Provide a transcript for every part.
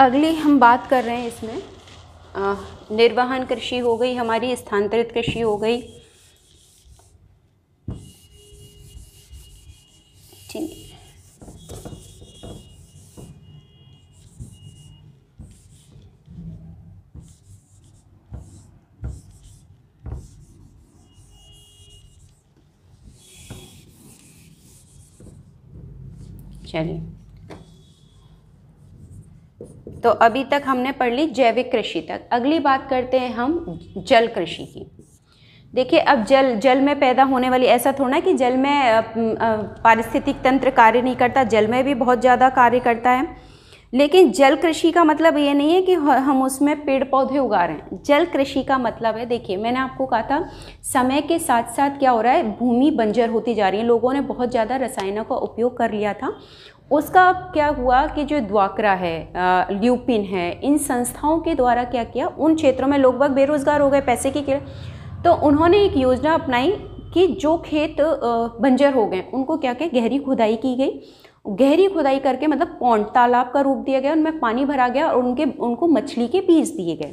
अगली हम बात कर रहे हैं इसमें निर्वहन कृषि हो गई हमारी स्थानांतरित कृषि हो गई ठीक चलिए तो अभी तक हमने पढ़ ली जैविक कृषि तक अगली बात करते हैं हम जल कृषि की देखिए अब जल जल में पैदा होने वाली ऐसा थोड़ा कि जल में पारिस्थितिक तंत्र कार्य नहीं करता जल में भी बहुत ज़्यादा कार्य करता है लेकिन जल कृषि का मतलब ये नहीं है कि हम उसमें पेड़ पौधे उगा रहे हैं जल कृषि का मतलब है देखिए मैंने आपको कहा था समय के साथ साथ क्या हो रहा है भूमि बंजर होती जा रही है लोगों ने बहुत ज़्यादा रसायनों का उपयोग कर लिया था उसका क्या हुआ कि जो द्वाकरा है ल्यूपिन है इन संस्थाओं के द्वारा क्या किया उन क्षेत्रों में लोग बहुत बेरोज़गार हो गए पैसे की तो उन्होंने एक योजना अपनाई कि जो खेत बंजर हो गए उनको क्या क्या गहरी खुदाई की गई गहरी खुदाई करके मतलब पौंड तालाब का रूप दिया गया उनमें पानी भरा गया और उनके उनको मछली के बीज दिए गए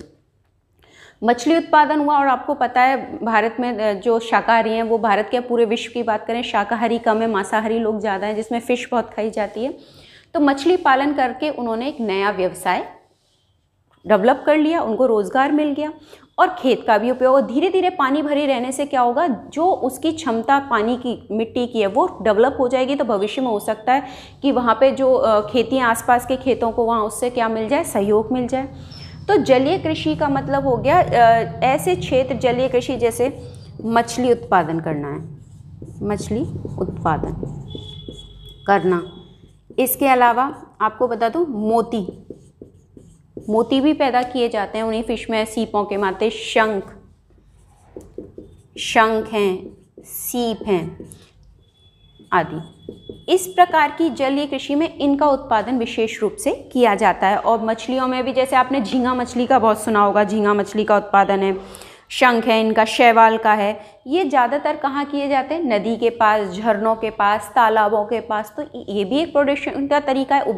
मछली उत्पादन हुआ और आपको पता है भारत में जो शाकाहारी हैं वो भारत के पूरे विश्व की बात करें शाकाहारी कम है मांसाहारी लोग ज़्यादा हैं जिसमें फ़िश बहुत खाई जाती है तो मछली पालन करके उन्होंने एक नया व्यवसाय डेवलप कर लिया उनको रोज़गार मिल गया और खेत का भी उपयोग धीरे धीरे पानी भरे रहने से क्या होगा जो उसकी क्षमता पानी की मिट्टी की है वो डेवलप हो जाएगी तो भविष्य में हो सकता है कि वहाँ पे जो खेती आसपास के खेतों को वहाँ उससे क्या मिल जाए सहयोग मिल जाए तो जलीय कृषि का मतलब हो गया ऐसे क्षेत्र जलीय कृषि जैसे मछली उत्पादन करना है मछली उत्पादन करना इसके अलावा आपको बता दूँ मोती मोती भी पैदा किए जाते हैं उन्हें फिश में सीपों के माते शंख शंख हैं सीप हैं आदि इस प्रकार की जलीय कृषि में इनका उत्पादन विशेष रूप से किया जाता है और मछलियों में भी जैसे आपने झींगा मछली का बहुत सुना होगा झींगा मछली का उत्पादन है शंख है इनका शैवाल का है ये ज़्यादातर कहाँ किए जाते हैं नदी के पास झरनों के पास तालाबों के पास तो ये भी एक प्रोडक्शन का तरीका है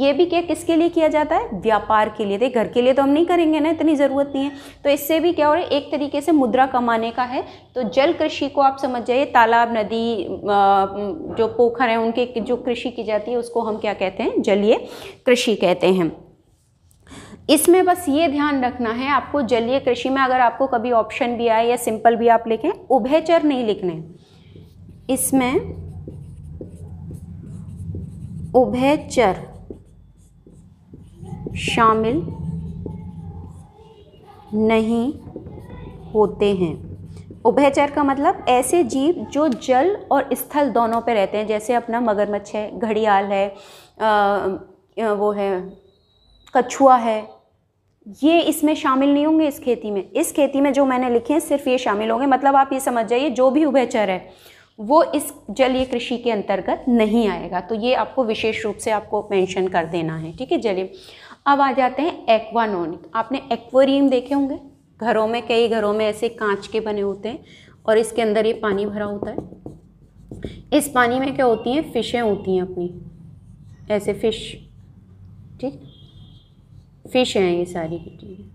ये भी क्या किसके लिए किया जाता है व्यापार के लिए घर के लिए तो हम नहीं करेंगे ना इतनी ज़रूरत नहीं है तो इससे भी क्या हो रहा है एक तरीके से मुद्रा कमाने का है तो जल कृषि को आप समझ जाइए तालाब नदी जो पोखर है उनके जो कृषि की जाती है उसको हम क्या कहते हैं जलीय कृषि कहते हैं इसमें बस ये ध्यान रखना है आपको जलीय कृषि में अगर आपको कभी ऑप्शन भी आए या सिंपल भी आप लिखें उभयचर नहीं लिखने इसमें उभयचर शामिल नहीं होते हैं उभयचर का मतलब ऐसे जीव जो जल और स्थल दोनों पर रहते हैं जैसे अपना मगरमच्छ है घड़ियाल है आ, वो है कछुआ है ये इसमें शामिल नहीं होंगे इस खेती में इस खेती में जो मैंने लिखे हैं सिर्फ ये शामिल होंगे मतलब आप ये समझ जाइए जो भी उभयचर है वो इस जलीय कृषि के अंतर्गत नहीं आएगा तो ये आपको विशेष रूप से आपको मेंशन कर देना है ठीक है जलीय अब आ जाते हैं एक्वानोनिक आपने एक्वेरियम देखे होंगे घरों में कई घरों में ऐसे कांच के बने होते हैं और इसके अंदर ये पानी भरा होता है इस पानी में क्या होती हैं फिशें होती हैं अपनी ऐसे फिश ठीक फिश हैं ये सारी की चीज़ें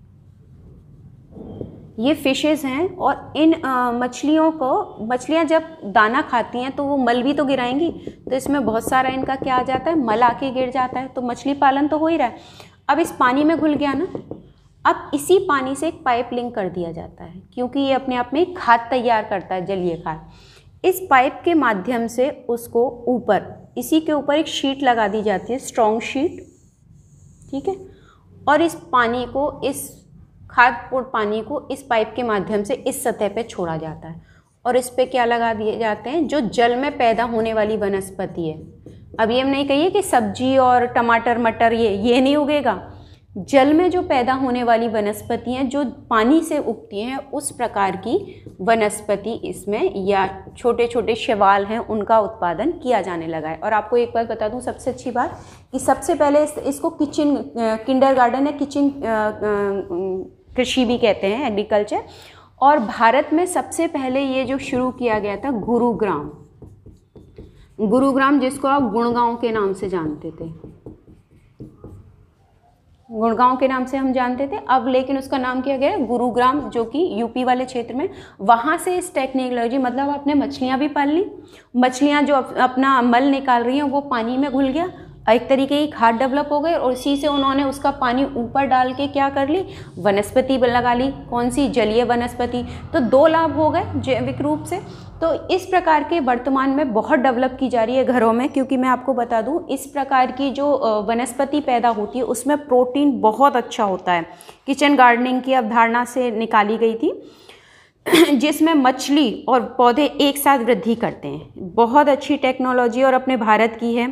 ये फिशेस हैं और इन मछलियों को मछलियां जब दाना खाती हैं तो वो मल भी तो गिराएंगी तो इसमें बहुत सारा इनका क्या आ जाता है मल आके गिर जाता है तो मछली पालन तो हो ही रहा है अब इस पानी में घुल गया ना अब इसी पानी से एक पाइप लिंक कर दिया जाता है क्योंकि ये अपने आप में खाद तैयार करता है जलीय खाद इस पाइप के माध्यम से उसको ऊपर इसी के ऊपर एक शीट लगा दी जाती है स्ट्रॉन्ग शीट ठीक है और इस पानी को इस खादपूर्ण पानी को इस पाइप के माध्यम से इस सतह पे छोड़ा जाता है और इस पे क्या लगा दिए जाते हैं जो जल में पैदा होने वाली वनस्पति है अभी हम नहीं कहिए कि सब्जी और टमाटर मटर ये ये नहीं उगेगा जल में जो पैदा होने वाली वनस्पतियाँ जो पानी से उगती हैं उस प्रकार की वनस्पति इसमें या छोटे छोटे शैवाल हैं उनका उत्पादन किया जाने लगा है और आपको एक बात बता दूँ सबसे अच्छी बात कि सबसे पहले इस, इसको किचन किंडर गार्डन या किचन कृषि भी कहते हैं एग्रीकल्चर और भारत में सबसे पहले ये जो शुरू किया गया था गुरुग्राम गुरुग्राम जिसको आप गुड़गांव के नाम से जानते थे गुड़गांव के नाम से हम जानते थे अब लेकिन उसका नाम किया गया है गुरुग्राम जो कि यूपी वाले क्षेत्र में वहाँ से इस टेक्नोलॉजी मतलब आपने मछलियाँ भी पाल ली मछलियाँ जो अपना मल निकाल रही हैं वो पानी में घुल गया एक तरीके की खाद डेवलप हो गई और उसी से उन्होंने उसका पानी ऊपर डाल के क्या कर ली वनस्पति लगा ली कौन सी जलीय वनस्पति तो दो लाभ हो गए जैविक रूप से तो इस प्रकार के वर्तमान में बहुत डेवलप की जा रही है घरों में क्योंकि मैं आपको बता दूं इस प्रकार की जो वनस्पति पैदा होती है उसमें प्रोटीन बहुत अच्छा होता है किचन गार्डनिंग की अवधारणा से निकाली गई थी जिसमें मछली और पौधे एक साथ वृद्धि करते हैं बहुत अच्छी टेक्नोलॉजी और अपने भारत की है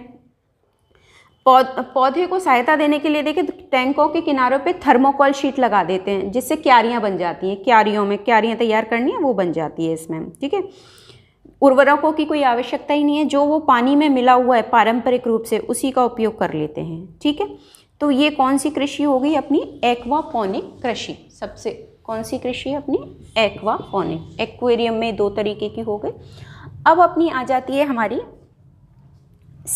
पौधे को सहायता देने के लिए देखिए टैंकों के किनारों पे थर्मोकॉल शीट लगा देते हैं जिससे क्यारियाँ बन जाती हैं क्यारियों में क्यारियाँ तैयार करनी है वो बन जाती है इसमें ठीक है उर्वरकों की कोई आवश्यकता ही नहीं है जो वो पानी में मिला हुआ है पारंपरिक रूप से उसी का उपयोग कर लेते हैं ठीक है तो ये कौन सी कृषि हो गई अपनी एक्वापोनिक कृषि सबसे कौन सी कृषि है अपनी एक्वापोनिक एक्वेरियम में दो तरीके की हो गई अब अपनी आ जाती है हमारी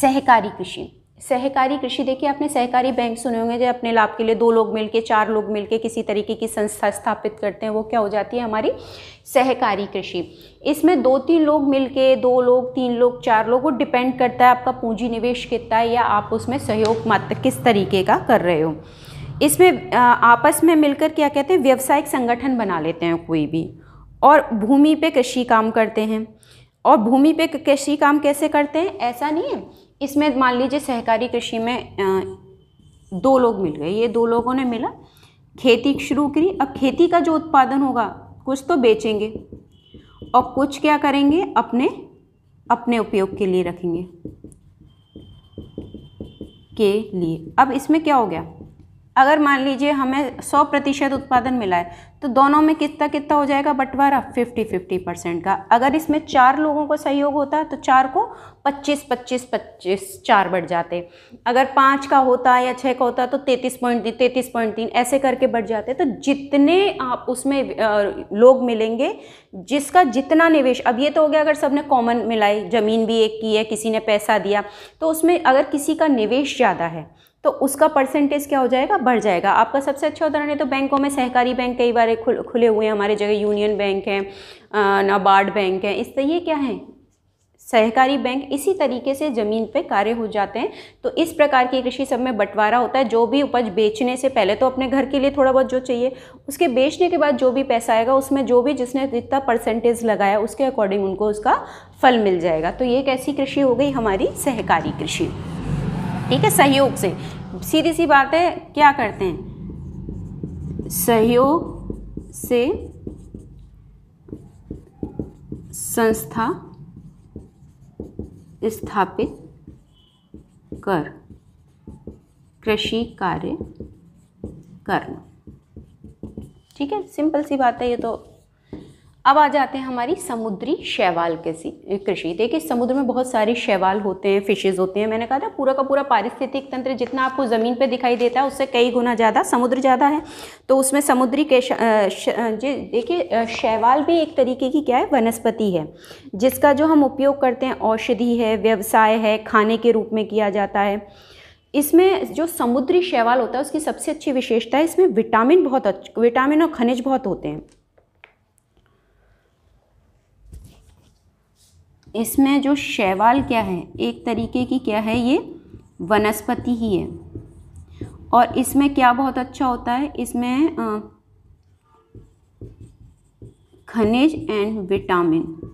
सहकारी कृषि सहकारी कृषि देखिए आपने सहकारी बैंक सुने होंगे जो अपने लाभ के लिए दो लोग मिलके चार लोग मिलके किसी तरीके की संस्था स्थापित करते हैं वो क्या हो जाती है हमारी सहकारी कृषि इसमें दो तीन लोग मिलके दो लोग तीन लोग चार लोग वो डिपेंड करता है आपका पूंजी निवेश कितना है या आप उसमें सहयोग मात्र किस तरीके का कर रहे हो इसमें आपस में मिलकर क्या कहते हैं व्यवसायिक संगठन बना लेते हैं कोई भी और भूमि पे कृषि काम करते हैं और भूमि पे कृषि काम कैसे करते हैं ऐसा नहीं है इसमें मान लीजिए सहकारी कृषि में दो लोग मिल गए ये दो लोगों ने मिला खेती शुरू करी अब खेती का जो उत्पादन होगा कुछ तो बेचेंगे और कुछ क्या करेंगे अपने अपने उपयोग के लिए रखेंगे के लिए अब इसमें क्या हो गया अगर मान लीजिए हमें सौ प्रतिशत उत्पादन मिला है तो दोनों में कितना कितना हो जाएगा बंटवारा फिफ्टी फिफ्टी परसेंट का अगर इसमें चार लोगों का सहयोग होता तो चार को पच्चीस पच्चीस पच्चीस चार बढ़ जाते अगर पाँच का होता या छः का होता तो तैतीस पॉइंट तीन तैंतीस पॉइंट तीन ऐसे करके बढ़ जाते तो जितने आप उसमें लोग मिलेंगे जिसका जितना निवेश अब ये तो हो गया अगर सबने कॉमन मिलाई ज़मीन भी एक की है किसी ने पैसा दिया तो उसमें अगर किसी का निवेश ज़्यादा है तो उसका परसेंटेज क्या हो जाएगा बढ़ जाएगा आपका सबसे अच्छा उदाहरण है तो बैंकों में सहकारी बैंक कई बार खुल, खुले हुए हैं हमारे जगह यूनियन बैंक है नाबार्ड बैंक है इस ये क्या है सहकारी बैंक इसी तरीके से ज़मीन पे कार्य हो जाते हैं तो इस प्रकार की कृषि सब में बंटवारा होता है जो भी उपज बेचने से पहले तो अपने घर के लिए थोड़ा बहुत जो चाहिए उसके बेचने के बाद जो भी पैसा आएगा उसमें जो भी जिसने जितना परसेंटेज लगाया उसके अकॉर्डिंग उनको उसका फल मिल जाएगा तो ये कैसी कृषि हो गई हमारी सहकारी कृषि ठीक है सहयोग से सीधी सी बात है क्या करते हैं सहयोग से संस्था स्थापित कर कृषि कार्य करना ठीक है सिंपल सी बात है ये तो अब आ जाते हैं हमारी समुद्री शैवाल कैसी कृषि देखिए समुद्र में बहुत सारे शैवाल होते हैं फिशेज़ होते हैं मैंने कहा था पूरा का पूरा पारिस्थितिक तंत्र जितना आपको ज़मीन पे दिखाई देता है उससे कई गुना ज़्यादा समुद्र ज़्यादा है तो उसमें समुद्री के देखिए शैवाल भी एक तरीके की क्या है वनस्पति है जिसका जो हम उपयोग करते हैं औषधि है व्यवसाय है खाने के रूप में किया जाता है इसमें जो समुद्री शैवाल होता है उसकी सबसे अच्छी विशेषता है इसमें विटामिन बहुत अच्छे विटामिन और खनिज बहुत होते हैं इसमें जो शैवाल क्या है एक तरीके की क्या है ये वनस्पति ही है और इसमें क्या बहुत अच्छा होता है इसमें खनिज एंड विटामिन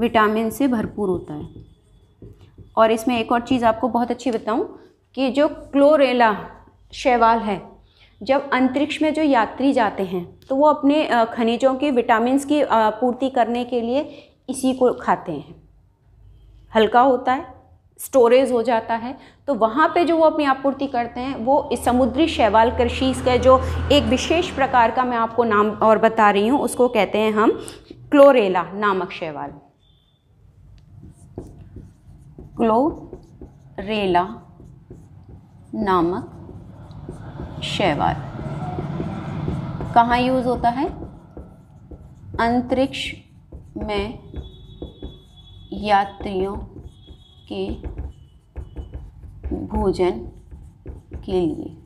विटामिन से भरपूर होता है और इसमें एक और चीज़ आपको बहुत अच्छी बताऊं कि जो क्लोरेला शैवाल है जब अंतरिक्ष में जो यात्री जाते हैं तो वो अपने खनिजों के विटामिन की पूर्ति करने के लिए इसी को खाते हैं हल्का होता है स्टोरेज हो जाता है तो वहाँ पे जो वो अपनी आपूर्ति करते हैं वो इस समुद्री शैवाल कृषि का जो एक विशेष प्रकार का मैं आपको नाम और बता रही हूँ उसको कहते हैं हम क्लोरेला नामक शैवाल क्लोरेला नामक शैवाल कहाँ यूज़ होता है अंतरिक्ष मैं यात्रियों के भोजन के लिए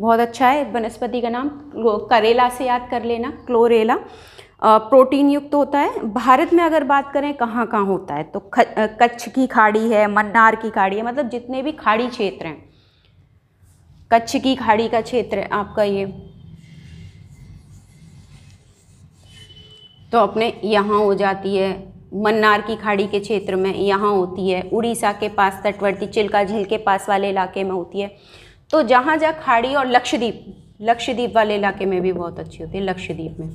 बहुत अच्छा है वनस्पति का नाम करेला से याद कर लेना क्लोरेला प्रोटीन युक्त होता है भारत में अगर बात करें कहाँ कहाँ होता है तो कच्छ की खाड़ी है मन्नार की खाड़ी है मतलब जितने भी खाड़ी क्षेत्र हैं कच्छ की खाड़ी का क्षेत्र है आपका ये तो अपने यहाँ हो जाती है मन्नार की खाड़ी के क्षेत्र में यहाँ होती है उड़ीसा के पास तटवर्ती चिल्का झील के पास वाले इलाके में होती है तो जहाँ जहाँ खाड़ी और लक्षद्वीप लक्षद्वीप वाले इलाके में भी बहुत अच्छी होती है लक्षद्वीप में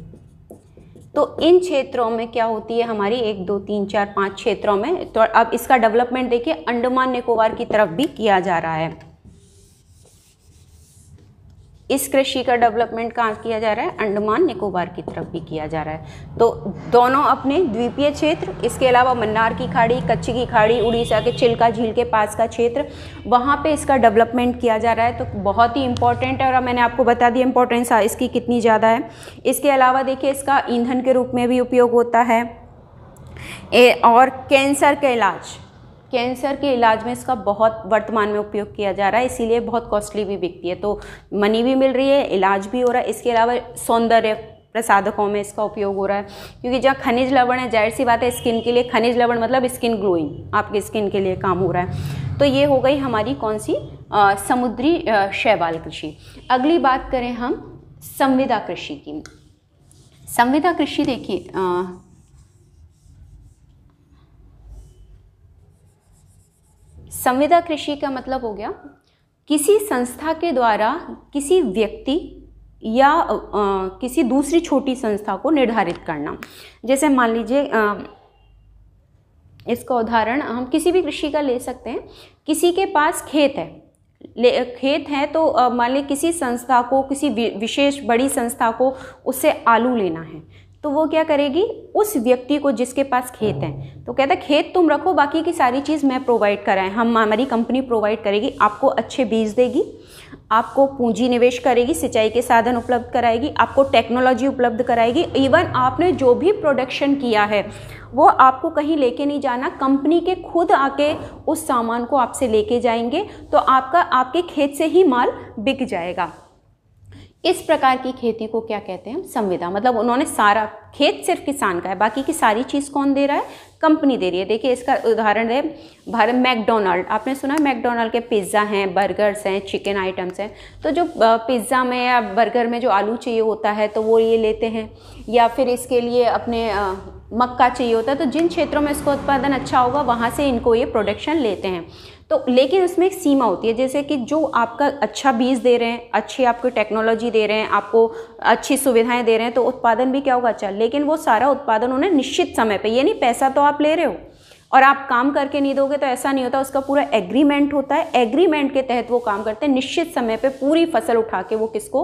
तो इन क्षेत्रों में क्या होती है हमारी एक दो तीन चार पाँच क्षेत्रों में तो अब इसका डेवलपमेंट देखिए अंडमान निकोबार की तरफ भी किया जा रहा है इस कृषि का डेवलपमेंट कहाँ किया जा रहा है अंडमान निकोबार की तरफ भी किया जा रहा है तो दोनों अपने द्वीपीय क्षेत्र इसके अलावा मन्नार की खाड़ी कच्छ की खाड़ी उड़ीसा के चिल्का झील के पास का क्षेत्र वहाँ पे इसका डेवलपमेंट किया जा रहा है तो बहुत ही इंपॉर्टेंट है और मैंने आपको बता दिया इंपॉर्टेंस इसकी कितनी ज़्यादा है इसके अलावा देखिए इसका ईंधन के रूप में भी उपयोग होता है ए, और कैंसर का के इलाज कैंसर के इलाज में इसका बहुत वर्तमान में उपयोग किया जा रहा है इसीलिए बहुत कॉस्टली भी बिकती है तो मनी भी मिल रही है इलाज भी हो रहा है इसके अलावा सौंदर्य प्रसाधकों में इसका उपयोग हो रहा है क्योंकि जहाँ खनिज लवण है जाहिर सी बात है स्किन के लिए खनिज लवण मतलब स्किन ग्लोइंग आपके स्किन के लिए काम हो रहा है तो ये हो गई हमारी कौन सी आ, समुद्री शैवाल कृषि अगली बात करें हम संविदा कृषि की संविदा कृषि देखिए संविदा कृषि का मतलब हो गया किसी संस्था के द्वारा किसी व्यक्ति या आ, किसी दूसरी छोटी संस्था को निर्धारित करना जैसे मान लीजिए इसका उदाहरण हम किसी भी कृषि का ले सकते हैं किसी के पास खेत है ले खेत है तो मान लीजिए किसी संस्था को किसी विशेष बड़ी संस्था को उससे आलू लेना है तो वो क्या करेगी उस व्यक्ति को जिसके पास खेत है तो कहता है खेत तुम रखो बाकी की सारी चीज़ मैं प्रोवाइड कराएं हम हमारी कंपनी प्रोवाइड करेगी आपको अच्छे बीज देगी आपको पूंजी निवेश करेगी सिंचाई के साधन उपलब्ध कराएगी आपको टेक्नोलॉजी उपलब्ध कराएगी इवन आपने जो भी प्रोडक्शन किया है वो आपको कहीं लेके नहीं जाना कंपनी के खुद आके उस सामान को आपसे लेके जाएंगे तो आपका आपके खेत से ही माल बिक जाएगा इस प्रकार की खेती को क्या कहते हैं संविदा मतलब उन्होंने सारा खेत सिर्फ किसान का है बाकी की सारी चीज़ कौन दे रहा है कंपनी दे रही है देखिए इसका उदाहरण है भारत मैकडोनल्ड आपने सुना है मैकडोनल्ड के पिज़्ज़ा हैं बर्गर्स हैं चिकन आइटम्स हैं तो जो पिज़्ज़ा में या बर्गर में जो आलू चाहिए होता है तो वो ये लेते हैं या फिर इसके लिए अपने मक्का चाहिए होता है तो जिन क्षेत्रों में इसका उत्पादन अच्छा होगा वहाँ से इनको ये प्रोडक्शन लेते हैं तो लेकिन उसमें एक सीमा होती है जैसे कि जो आपका अच्छा बीज दे रहे हैं अच्छी आपको टेक्नोलॉजी दे रहे हैं आपको अच्छी सुविधाएं दे रहे हैं तो उत्पादन भी क्या होगा अच्छा लेकिन वो सारा उत्पादन उन्हें निश्चित समय पर ये नहीं पैसा तो आप ले रहे हो और आप काम करके नहीं दोगे तो ऐसा नहीं होता उसका पूरा एग्रीमेंट होता है एग्रीमेंट के तहत वो काम करते हैं निश्चित समय पर पूरी फसल उठा के वो किसको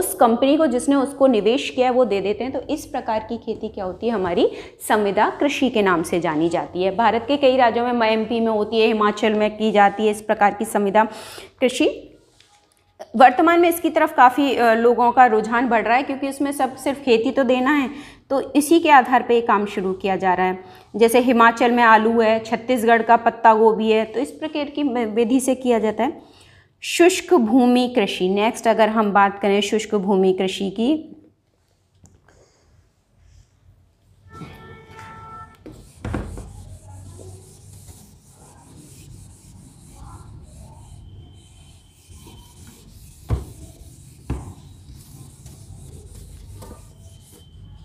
उस कंपनी को जिसने उसको निवेश किया है वो दे देते हैं तो इस प्रकार की खेती क्या होती है हमारी संविदा कृषि के नाम से जानी जाती है भारत के कई राज्यों में एम में होती है हिमाचल में की जाती है इस प्रकार की संविदा कृषि वर्तमान में इसकी तरफ काफ़ी लोगों का रुझान बढ़ रहा है क्योंकि इसमें सब सिर्फ खेती तो देना है तो इसी के आधार पे ये काम शुरू किया जा रहा है जैसे हिमाचल में आलू है छत्तीसगढ़ का पत्ता गोभी है तो इस प्रकार की विधि से किया जाता है शुष्क भूमि कृषि नेक्स्ट अगर हम बात करें शुष्क भूमि कृषि की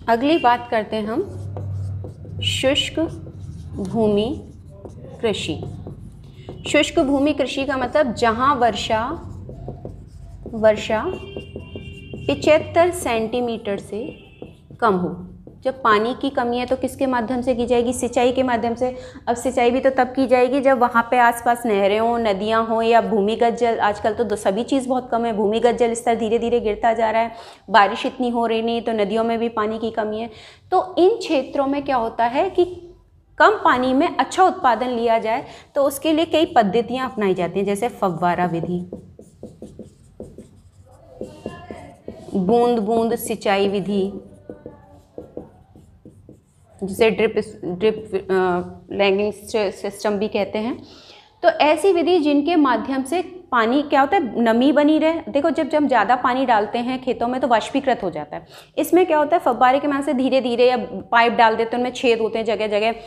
अगली बात करते हैं हम शुष्क भूमि कृषि शुष्क भूमि कृषि का मतलब जहाँ वर्षा वर्षा पिचहत्तर सेंटीमीटर से कम हो जब पानी की कमी है तो किसके माध्यम से की जाएगी सिंचाई के माध्यम से अब सिंचाई भी तो तब की जाएगी जब वहाँ पे आसपास नहरें हों नदियाँ हों या भूमिगत जल आजकल तो सभी चीज़ बहुत कम है भूमिगत जल स्तर धीरे धीरे गिरता जा रहा है बारिश इतनी हो रही नहीं तो नदियों में भी पानी की कमी है तो इन क्षेत्रों में क्या होता है कि कम पानी में अच्छा उत्पादन लिया जाए तो उसके लिए कई पद्धतियाँ अपनाई जाती हैं जैसे फव्वारा विधि बूंद बूंद सिंचाई विधि जिसे ड्रिप ड्रिप लैंगिंग सिस्टम भी कहते हैं तो ऐसी विधि जिनके माध्यम से पानी क्या होता है नमी बनी रहे देखो जब जब ज़्यादा पानी डालते हैं खेतों में तो वाष्पीकृत हो जाता है इसमें क्या होता है फब्बारे के मान से धीरे धीरे या पाइप डाल देते हैं उनमें छेद होते हैं जगह जगह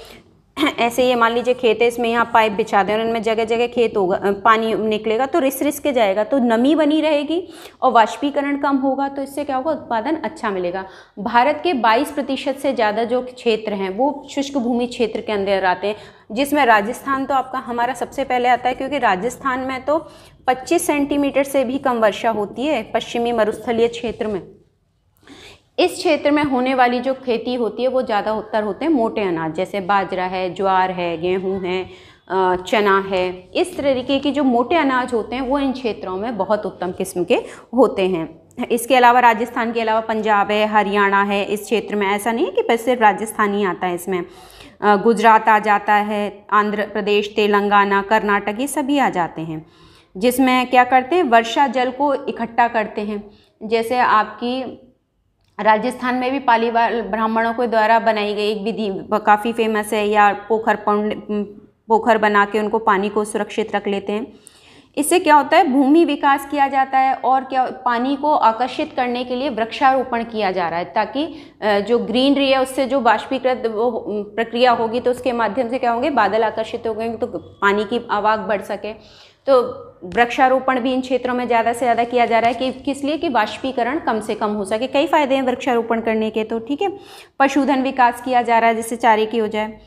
ऐसे ये मान लीजिए खेत है इसमें यहाँ पाइप बिछा दें और इनमें जगह जगह खेत होगा पानी निकलेगा तो रिस रिस के जाएगा तो नमी बनी रहेगी और वाष्पीकरण कम होगा तो इससे क्या होगा उत्पादन अच्छा मिलेगा भारत के 22 प्रतिशत से ज़्यादा जो क्षेत्र हैं वो शुष्क भूमि क्षेत्र के अंदर आते हैं जिसमें राजस्थान तो आपका हमारा सबसे पहले आता है क्योंकि राजस्थान में तो पच्चीस सेंटीमीटर से भी कम वर्षा होती है पश्चिमी मरुस्थलीय क्षेत्र में इस क्षेत्र में होने वाली जो खेती होती है वो ज़्यादा उत्तर होते हैं मोटे अनाज जैसे बाजरा है ज्वार है गेहूँ है चना है इस तरीके के जो मोटे अनाज होते हैं वो इन क्षेत्रों में बहुत उत्तम किस्म के होते हैं इसके अलावा राजस्थान के अलावा पंजाब है हरियाणा है इस क्षेत्र में ऐसा नहीं है कि सिर्फ राजस्थान ही आता है इसमें गुजरात आ जाता है आंध्र प्रदेश तेलंगाना कर्नाटक ये सभी आ जाते हैं जिसमें क्या करते हैं वर्षा जल को इकट्ठा करते हैं जैसे आपकी राजस्थान में भी पालीवाल ब्राह्मणों के द्वारा बनाई गई एक विधि काफ़ी फेमस है या पोखर पोखर बना के उनको पानी को सुरक्षित रख लेते हैं इससे क्या होता है भूमि विकास किया जाता है और क्या पानी को आकर्षित करने के लिए वृक्षारोपण किया जा रहा है ताकि जो ग्रीनरी है उससे जो बाष्पीकृत प्रक्रिया होगी तो उसके माध्यम से क्या होंगे बादल आकर्षित हो गए तो पानी की आवाग बढ़ सके तो वृक्षारोपण भी इन क्षेत्रों में ज़्यादा से ज़्यादा किया जा रहा है कि किस लिए कि वाष्पीकरण कम से कम हो सके कई फ़ायदे हैं वृक्षारोपण करने के तो ठीक है पशुधन विकास किया जा रहा है जिससे चारे की हो जाए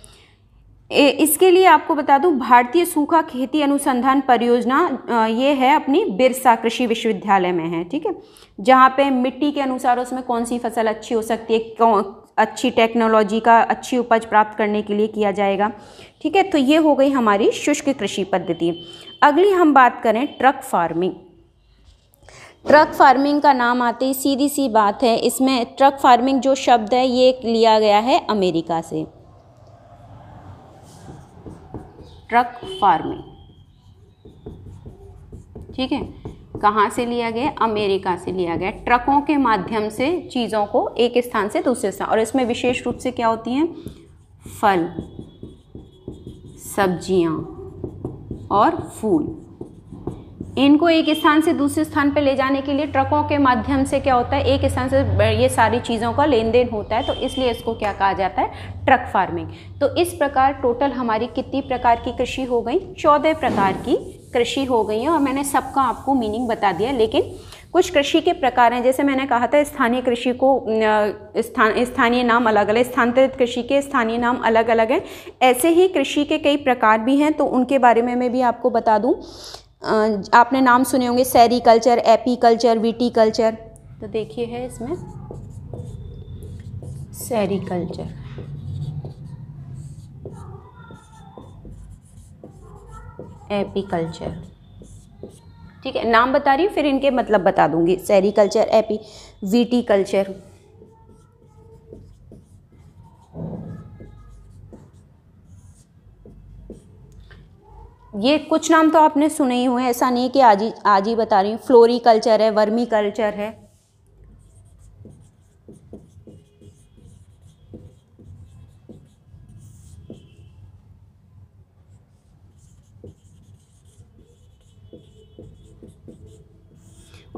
इसके लिए आपको बता दूं भारतीय सूखा खेती अनुसंधान परियोजना ये है अपनी बिरसा कृषि विश्वविद्यालय में है ठीक है जहाँ पे मिट्टी के अनुसार उसमें कौन सी फसल अच्छी हो सकती है अच्छी टेक्नोलॉजी का अच्छी उपज प्राप्त करने के लिए किया जाएगा ठीक है तो ये हो गई हमारी शुष्क कृषि पद्धति अगली हम बात करें ट्रक फार्मिंग ट्रक फार्मिंग का नाम आते ही सीधी सी बात है इसमें ट्रक फार्मिंग जो शब्द है ये लिया गया है अमेरिका से ट्रक फार्मिंग ठीक है कहाँ से लिया गया अमेरिका से लिया गया ट्रकों के माध्यम से चीज़ों को एक स्थान से दूसरे स्थान और इसमें विशेष रूप से क्या होती हैं फल सब्जियाँ और फूल इनको एक स्थान से दूसरे स्थान पर ले जाने के लिए ट्रकों के माध्यम से क्या होता है एक स्थान से ये सारी चीज़ों का लेन देन होता है तो इसलिए इसको क्या कहा जाता है ट्रक फार्मिंग तो इस प्रकार टोटल हमारी कितनी प्रकार की कृषि हो गई चौदह प्रकार की कृषि हो गई है और मैंने सबका आपको मीनिंग बता दिया लेकिन कुछ कृषि के प्रकार हैं जैसे मैंने कहा था स्थानीय कृषि को स्थान स्थानीय नाम अलग अलग स्थानांतरित कृषि के स्थानीय नाम अलग अलग हैं ऐसे ही कृषि के कई प्रकार भी हैं तो उनके बारे में मैं भी आपको बता दूं आपने नाम सुने होंगे sericulture apiculture viticulture तो देखिए है इसमें सैरी कल्चर एपीकल्चर ठीक है नाम बता रही हूँ फिर इनके मतलब बता दूंगी सेरिकल्चर एपी वीटी कल्चर ये कुछ नाम तो आपने सुने ही हुए हैं ऐसा नहीं है कि आज ही आज ही बता रही हूँ फ्लोरी कल्चर है वर्मी कल्चर है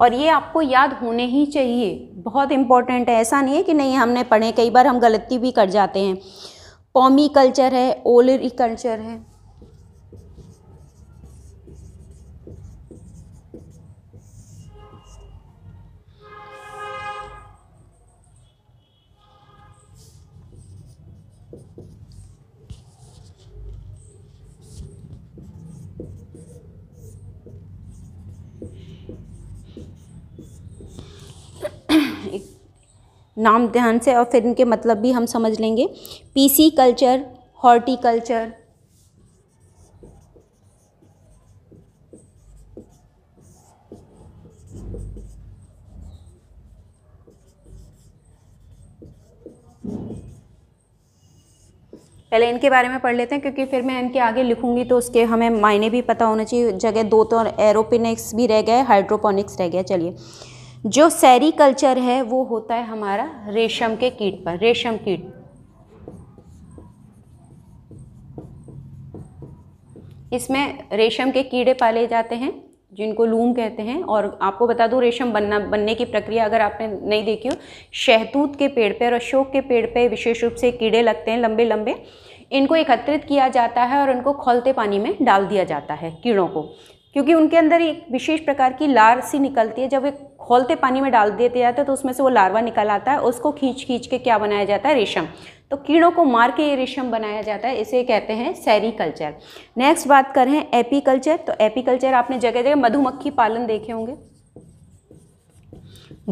और ये आपको याद होने ही चाहिए बहुत इम्पॉर्टेंट है ऐसा नहीं है कि नहीं हमने पढ़े कई बार हम गलती भी कर जाते हैं पॉमी कल्चर है ओलरी कल्चर है नाम ध्यान से और फिर इनके मतलब भी हम समझ लेंगे पीसी कल्चर हॉर्टिकल्चर पहले इनके बारे में पढ़ लेते हैं क्योंकि फिर मैं इनके आगे लिखूंगी तो उसके हमें मायने भी पता होना चाहिए जगह दो तो एरोपिनिक्स भी रह गए हाइड्रोपोनिक्स रह गया चलिए जो कल्चर है वो होता है हमारा रेशम के कीट पर रेशम कीट इसमें रेशम के कीड़े पाले जाते हैं जिनको लूम कहते हैं और आपको बता दूं रेशम बनना बनने की प्रक्रिया अगर आपने नहीं देखी हो शहतूत के पेड़ पे और अशोक के पेड़ पे विशेष रूप से कीड़े लगते हैं लंबे लंबे इनको एकत्रित किया जाता है और इनको खोलते पानी में डाल दिया जाता है कीड़ों को क्योंकि उनके अंदर एक विशेष प्रकार की लार सी निकलती है जब वे खोलते पानी में डाल देते जाते हैं तो उसमें से वो लार्वा निकल आता है उसको खींच खींच के क्या बनाया जाता है रेशम तो कीड़ों को मार के ये रेशम बनाया जाता है इसे कहते हैं सैरीकल्चर नेक्स्ट बात करें एपीकल्चर तो एपीकल्चर आपने जगह जगह मधुमक्खी पालन देखे होंगे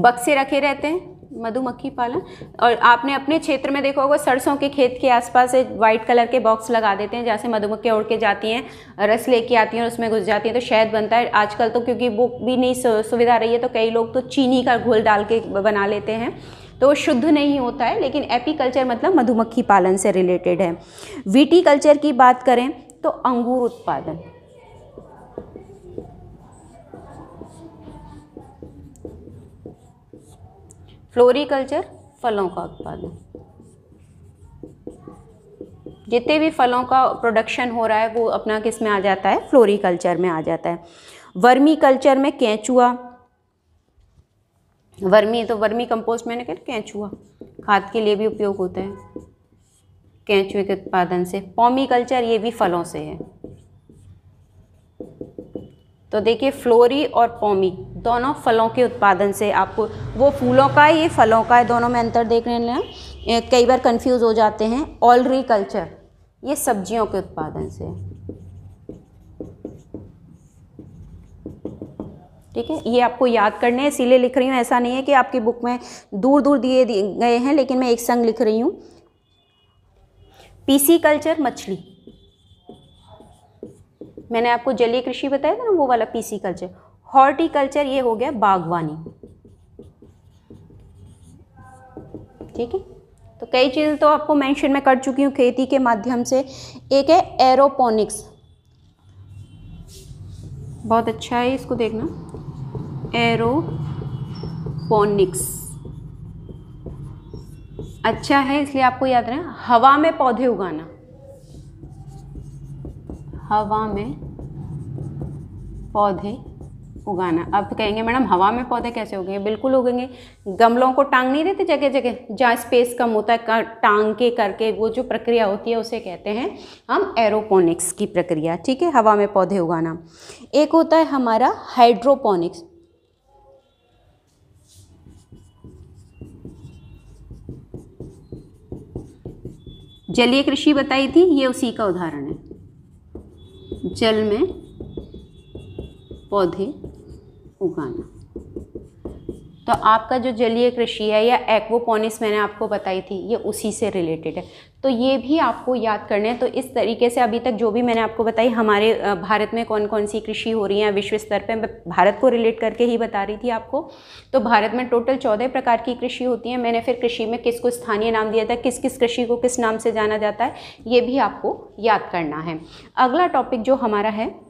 बक्से रखे रहते हैं मधुमक्खी पालन और आपने अपने क्षेत्र में देखा होगा सरसों के खेत के आसपास वाइट कलर के बॉक्स लगा देते हैं जहाँ से मधुमक्खियाँ उड़ के जाती हैं रस लेके आती हैं और उसमें घुस जाती हैं तो शहद बनता है आजकल तो क्योंकि वो भी नहीं सुविधा रही है तो कई लोग तो चीनी का घोल डाल के बना लेते हैं तो वो शुद्ध नहीं होता है लेकिन एपीकल्चर मतलब मधुमक्खी पालन से रिलेटेड है वीटी कल्चर की बात करें तो अंगूर उत्पादन फ्लोरिकल्चर फलों का उत्पादन जितने भी फलों का प्रोडक्शन हो रहा है वो अपना किस में आ जाता है फ्लोरिकल्चर में आ जाता है वर्मी कल्चर में कैचुआ वर्मी तो वर्मी कंपोस्ट मैंने कहा कैचुआ खाद के लिए भी उपयोग होता है कैचुए के उत्पादन से पॉमी कल्चर ये भी फलों से है तो देखिए फ्लोरी और पॉमी दोनों फलों के उत्पादन से आपको वो फूलों का ये फलों का दोनों में अंतर देख रहे हैं कई बार कंफ्यूज हो जाते हैं ऑलरी कल्चर ये सब्जियों के उत्पादन से ठीक है ये आपको याद करने हैं इसीलिए लिख रही हूँ ऐसा नहीं है कि आपकी बुक में दूर दूर दिए गए हैं लेकिन मैं एक संग लिख रही हूँ पीसी कल्चर मछली मैंने आपको जलीय कृषि बताया था ना वो वाला पीसी कल्चर हॉर्टिकल्चर ये हो गया बागवानी ठीक है तो कई चीज़ तो आपको मेंशन में कर चुकी हूँ खेती के माध्यम से एक है एरोपोनिक्स बहुत अच्छा है इसको देखना एरोपोनिक्स अच्छा है इसलिए आपको याद रहे हवा में पौधे उगाना हवा में पौधे उगाना अब तो कहेंगे मैडम हवा में पौधे कैसे उगेंगे बिल्कुल उगेंगे गमलों को टांग नहीं देते जगह जगह जहाँ स्पेस कम होता है टांग के करके वो जो प्रक्रिया होती है उसे कहते हैं हम एरोपोनिक्स की प्रक्रिया ठीक है हवा में पौधे उगाना एक होता है हमारा हाइड्रोपोनिक्स जलीय कृषि बताई थी ये उसी का उदाहरण है जल में पौधे उगाना तो आपका जो जलीय कृषि है या एक्वोपोनिस मैंने आपको बताई थी ये उसी से रिलेटेड है तो ये भी आपको याद करना है तो इस तरीके से अभी तक जो भी मैंने आपको बताई हमारे भारत में कौन कौन सी कृषि हो रही है विश्व स्तर पे मैं भारत को रिलेट करके ही बता रही थी आपको तो भारत में टोटल चौदह प्रकार की कृषि होती है मैंने फिर कृषि में किस को स्थानीय नाम दिया था किस किस कृषि को किस नाम से जाना जाता है ये भी आपको याद करना है अगला टॉपिक जो हमारा है